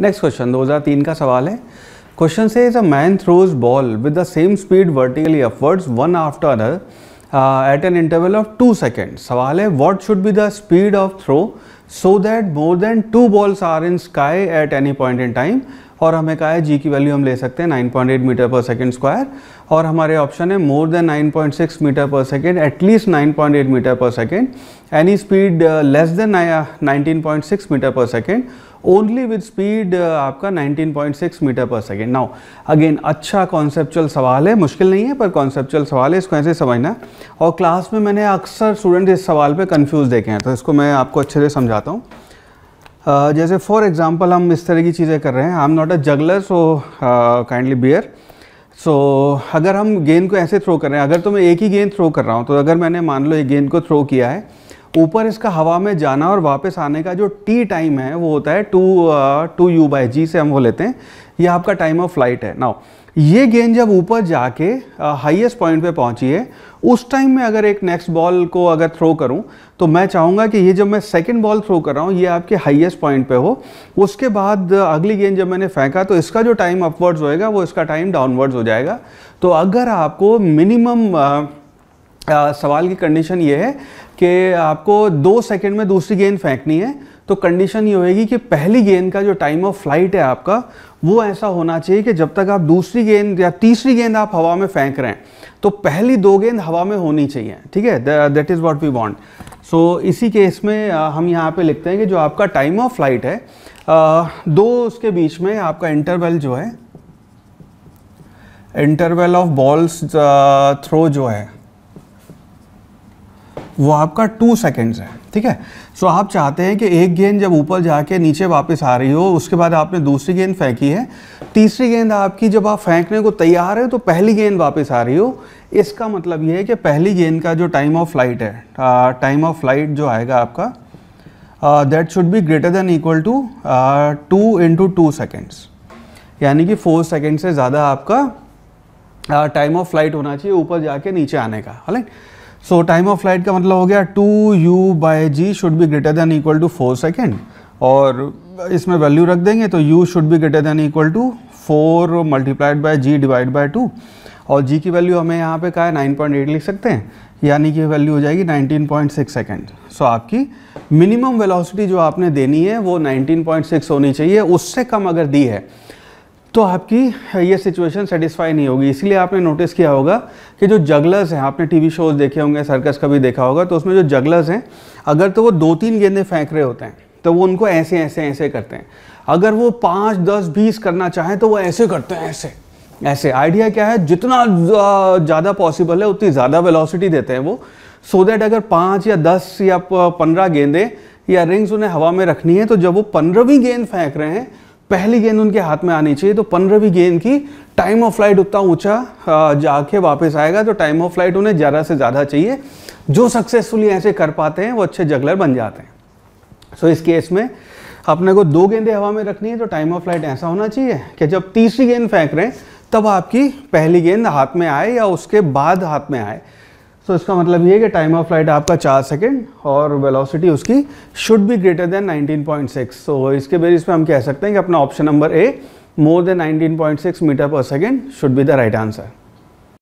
next question 2003 का सवाल है क्वेश्चन से is a man throws ball with the same speed vertically upwards one after other at an interval of two second सवाल है what should be the speed of throw so that more than two balls are in sky at any point in time और हमें कहा है जी की value हम ले सकते हैं 9.8 मीटर पर सेकेंड स्क्वायर और हमारे ऑप्शन है more than 9.6 metre per second at least 9.8 metre per second any speed less than 19.6 metre per second only with speed आपका 19.6 metre per second now again अच्छा कॉन्सेप्चुअल सवाल है मुश्किल नहीं है पर कॉन्सेप्चुअल सवाल है इसको ऐसे समझना और क्लास में मैंने अक्सर स्टूडेंट इस सवाल पर कन्फ्यूज देखे हैं तो इसको मैं आपको अच्छे से समझाता हूँ जैसे फॉर एग्जांपल हम इस तरह की चीज़ें कर रहे हैं I am not a juggler so kindly bear so अगर हम गेंद को ऐसे थ्रो कर रहे हैं अगर तो मैं एक ही गेंद थ्रो कर रहा हूँ तो अगर मैंने मान लो एक गेंद को थ्रो किया है ऊपर इसका हवा में जाना और वापस आने का जो टी टाइम है वो होता है two two u by g से हम वो लेते हैं ये आपका टाइम ऑफ फ्लाइट है नाउ ये गेंद जब ऊपर जाके हाईएस्ट पॉइंट पे पहुंची है उस टाइम में अगर एक नेक्स्ट बॉल को अगर थ्रो करूं तो मैं चाहूँगा कि ये जब मैं सेकंड बॉल थ्रो कर रहा हूँ ये आपके हाईएस्ट पॉइंट पे हो उसके बाद अगली गेंद जब मैंने फेंका तो इसका जो टाइम अपवर्ड्स होएगा वो इसका टाइम डाउनवर्ड्स हो जाएगा तो अगर आपको मिनिमम आ, सवाल की कंडीशन ये है कि आपको दो सेकंड में दूसरी गेंद फेंकनी है तो कंडीशन ये होगी कि पहली गेंद का जो टाइम ऑफ फ्लाइट है आपका वो ऐसा होना चाहिए कि जब तक आप दूसरी गेंद या तीसरी गेंद आप हवा में फेंक रहे हैं तो पहली दो गेंद हवा में होनी चाहिए ठीक है that is what we want so इसी केस में हम यहाँ पे लिखते हैं कि जो आपका टाइम ऑफ फ्लाइट है आ, दो उसके बीच में आपका इंटरवल जो है इंटरवल ऑफ बॉल्स थ्रो जो है वो आपका टू सेकेंड्स है ठीक है सो आप चाहते हैं कि एक गेंद जब ऊपर जाके नीचे वापस आ रही हो उसके बाद आपने दूसरी गेंद फेंकी है तीसरी गेंद आपकी जब आप फेंकने को तैयार है तो पहली गेंद वापस आ रही हो इसका मतलब ये है कि पहली गेंद का जो टाइम ऑफ फ्लाइट है टाइम ऑफ फ्लाइट जो आएगा आपका that should be greater than equal to two into two seconds यानी कि फोर सेकेंड से ज़्यादा आपका टाइम ऑफ फ्लाइट होना चाहिए ऊपर जाके नीचे आने का हालांकि सो टाइम ऑफ फ्लाइट का मतलब हो गया two u by g should be greater than equal to four second और इसमें वैल्यू रख देंगे तो u should be greater than equal to four multiplied by g divide by two और g की वैल्यू हमें यहाँ पे कहा है नाइन पॉइंट एट लिख सकते हैं यानी कि वैल्यू हो जाएगी nineteen point six second so आपकी मिनिमम वेलोसिटी जो आपने देनी है वो नाइनटीन पॉइंट सिक्स होनी चाहिए उससे कम अगर दी है तो आपकी ये सिचुएशन सेटिस्फाई नहीं होगी इसलिए आपने नोटिस किया होगा कि जो जगलर्स हैं आपने टीवी शोज देखे होंगे सर्कस का भी देखा होगा तो उसमें जो जगलर्स हैं अगर तो वो दो तीन गेंदे फेंक रहे होते हैं तो वो उनको ऐसे ऐसे ऐसे करते हैं अगर वो पाँच दस बीस करना चाहें तो वो ऐसे करते हैं ऐसे ऐसे आइडिया क्या है जितना ज़्यादा पॉसिबल है उतनी ज़्यादा वेलोसिटी देते हैं वो सो so दैट अगर पाँच या दस या पंद्रह गेंदे या रिंग्स उन्हें हवा में रखनी है तो जब वो पंद्रहवीं गेंद फेंक रहे हैं पहली गेंद उनके हाथ में आनी चाहिए तो पंद्रहवीं गेंद की टाइम ऑफ फ्लाइट उतना ऊंचा जाके वापस आएगा तो टाइम ऑफ फ्लाइट उन्हें ज़्यादा से ज़्यादा चाहिए जो सक्सेसफुली ऐसे कर पाते हैं वो अच्छे जगलर बन जाते हैं सो so, इस केस में अपने को दो गेंदे हवा में रखनी है तो टाइम ऑफ फ्लाइट ऐसा होना चाहिए कि जब तीसरी गेंद फेंक रहे हैं तब आपकी पहली गेंद हाथ में आए या उसके बाद हाथ में आए सो so, इसका मतलब ये कि टाइम ऑफ फ्लाइट आपका चार सेकेंड और वेलोसिटी उसकी should be greater than 19.6 so इसके बेसिस पे हम कह सकते हैं कि अपना option number A more than 19.6 metre per second should be the right answer